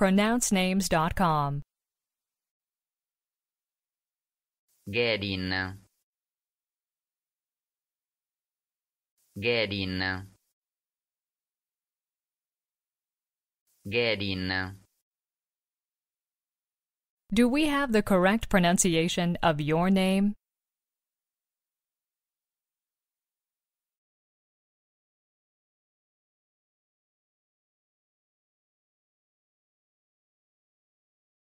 pronouncenames.com. Gerin. Gerin. Gerin. Do we have the correct pronunciation of your name?